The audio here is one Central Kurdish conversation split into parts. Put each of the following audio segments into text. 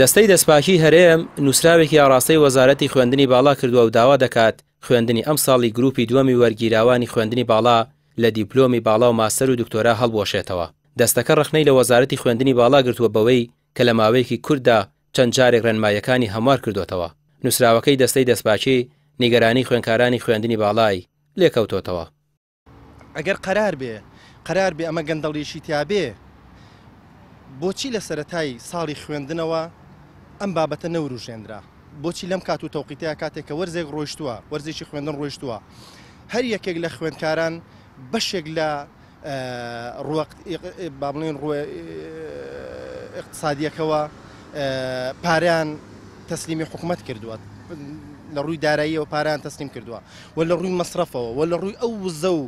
دەستەی دەستپاکی هەرێم نووسراوێکی ئاڕاستەی وەزارەتی خوێندنی باڵا کردووە و داوا دەکات خوێندنی ئەم ساڵی گروپی دووەمی وەرگیراوانی خوێندنی باڵا لە دیپلۆمی باڵا و ماسەر و دکتۆرا هەڵبۆشێتەوە دەستەکە ڕخنەی لە وەزارەتی خوێندنی باڵا گرتووە بەوەی کە لە ماوەیەکی کووردا چەند جارێک ڕێنمایەکانی هەموار کردوتەوە نووسراوەکەی دەستەی دەستپاکی نیگەرانی خوێنکارانی خوێندنی باڵای لێکەوتۆتەوە ئەگەر قەرار بێ قەرار بێ ئەمە گەندەڵیشی تیاابێ بۆچی لە سەتای ساڵی خوێندنەوە ئەم بابەتە نەوروژێنرا بۆچی لەم کات و تەوقیتەیە کاتێککە وەرزێک ڕۆیشتووە وەرزێکی خوێندن ڕۆیشتووە هەر یەکێک لە خوێندکاران بەشێک لە با بڵێن اقتصادیەکەوە پاریان تەسلیمی حکوومەت کردووە لە ڕووی داراییەوە پاران تەسلیم کردووە و لە ڕووی مەصرفەوە و لە ڕووی ئەو وزە و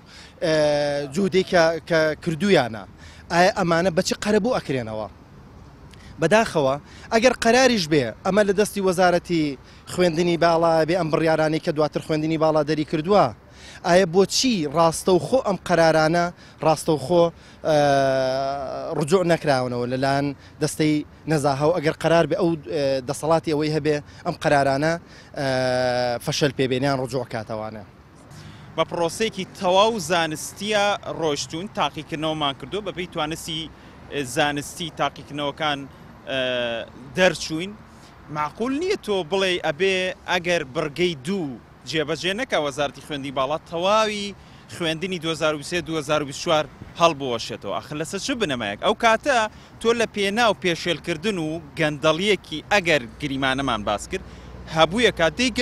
جودێک کە کردویانە ئایا ئەمانە بەچی قەرەبوو ئەکرێنەوە بەداخەوە ئەگەر قەراریش بێ ئەمە لە دەستی وەزارەتی خوێندنی باڵا بێ ئەم بڕیارانی کە دواتر خوێندنی باڵا دەری کردووە ئایا بۆچی ڕاستە و خۆ ئەم قەرارانە ڕاستە و خۆ ڕجوع نەکراونەوە لەلاەن دەستەی نەزاها و ئەگەر قرار بێ ئەو دەسەڵاتی ئەوەی هەبێ ئەم قەرارانە فەشل پێبێنیان ڕجوع کاتەوانە. بە پرۆسێکی تەواو زانستیە ڕۆشتون تاقیکردنەوەمان کردو بەپی توانستی زانستی تاقیکردنەوەکان دەرچوین معقول نییە تۆ بڵێ ئەبێ ئەگەر بڕگەی دوو جێبەجێ نەکە وەزارتی خوێندی باڵات تەواوی خوێندنی 2023 هەڵبوەشێتەوە ئەخ لەسەر چ بنەمایەک ئەو کاتە تۆ لە پێناو پێشێلکردن و گەندەڵیەکی ئەگەر گریمانەمان باس کرد هەبووە کاتێک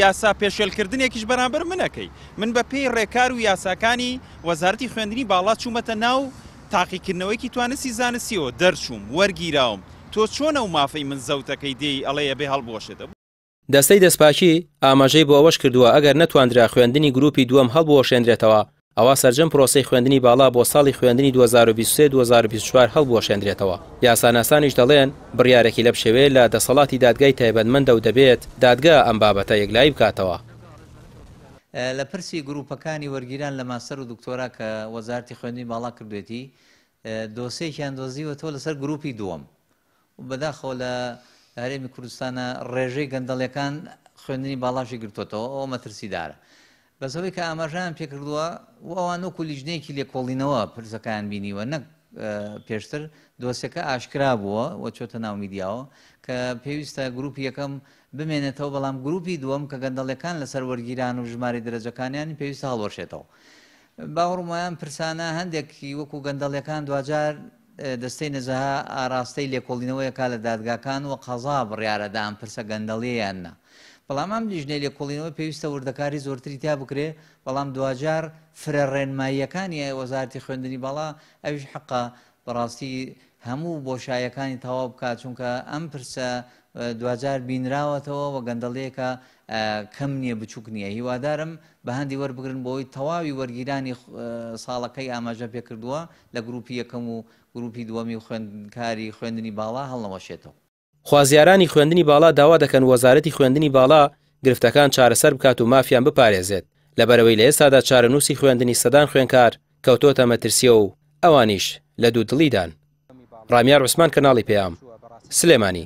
یاسا پێشێلکردنێکیش بەرامبەر منەکەی من بە پێی ڕێکار و یاساکانی وەزارتی خوێندنی باڵات چوومەتە ناو و تاقیکردنەوەیکی توانستی زانستیەوە دەرچووم وەرگیراوم تۆ چۆنە و مافەی من زەوتەکەی دێی ئەڵەیە بێ هەڵبۆشێتەوە دەستەی دەستپاکی ئاماژەی بۆ ئەوەش کردووە ئەگەر نەتواندرا خوێندنی گروپی دووەم هەڵبۆشێنرێتەوە ئەوە سەررجەم پرۆسی خوێندنی باڵا بۆ ساڵی خوێندنی 2023/2024 هەڵبۆشێنرێتەوە یاساناسانیش دەڵێن بڕیارێکی لەپ شێوێ لە دەسەڵاتی دادگای تایبەتمەندە و دەبێت دادگا ئەم بابەتە یەکلای بکاتەوە لە پرسی گروپەکانی وەرگیران لە ماسەر و دکتۆرا کە وەزارتی خوێندی باڵا کردوێتی دۆسێکیان دۆزیوەتەوە لەسەر گروپی دووەم و بەداخۆ لە هەرێمی کوردستانە ڕێژەی گەندەڵەکان خوێندنی باڵاشی گرتوتەوە ئەو مەترسیدارە بەسەوەی کە ئاماژیان پێکردووە و ئەوان وەکو لیژنەیەکی لێکۆڵینەوە پرسەکان بینیوە نەک پێشتر دۆسەکە ئاشکرا بووە وە چۆتە ناو میدیاوە کە پێویستە گروپی یەکەم بمێنێتەوە بەڵام گروپی دووەم کە گەندەڵەکان لەسەر وەرگیران و ژماری دەرەجەکانیان پێویستە هەڵۆشێتەوە. باوەڕمایان پرسانە هەندێکی وەکو گەندەڵەکان دوجار دەستەی نەزەها ئاراستەی لێکۆڵینەوەیەکە لە دادگاکان و قەزا بڕیارەدان پرسە گەندەڵیان. بەڵام ئەم لیژنەی لێ کۆڵینەوە پێویستە وردەکاری زۆرتری تا بکرێ بەڵام دوجار فرە ڕێنماییەکانی وەزارتی خوێندنی بەڵا ئەویش حەقا بەڕاستی هەموو بۆشایەکانی تەواو بکات چونکە ئەم پرسە دوجار بینراوەتەوە وە گەندەڵێکە کەم نییە بچووک نییە هیوادارم بە هەندی وەربگرن بۆی تەواوی وەرگیرانی ساڵەکەی ئاماژە پێکردووە لە گروپی یەکەم و گروپی دووەمی خوێندکاری خوێندنی باڵا هەڵنەوەشێتەوە. خوازیارانی خوێندنی باڵا داوا دەکەن وەزارەتی خوێندنی باڵا گرفتەکان چارەسەر بکات و مافیان بپارێزێت لەبەرەوەی لە ئێستادا چارەنووسی خوێندنی سەدان خوێنکار کەوتۆتە مەترسیە و ئەوانیش لە دوو دڵیدان ڕامیار عوسمان کەناڵی پێیام سلێمانی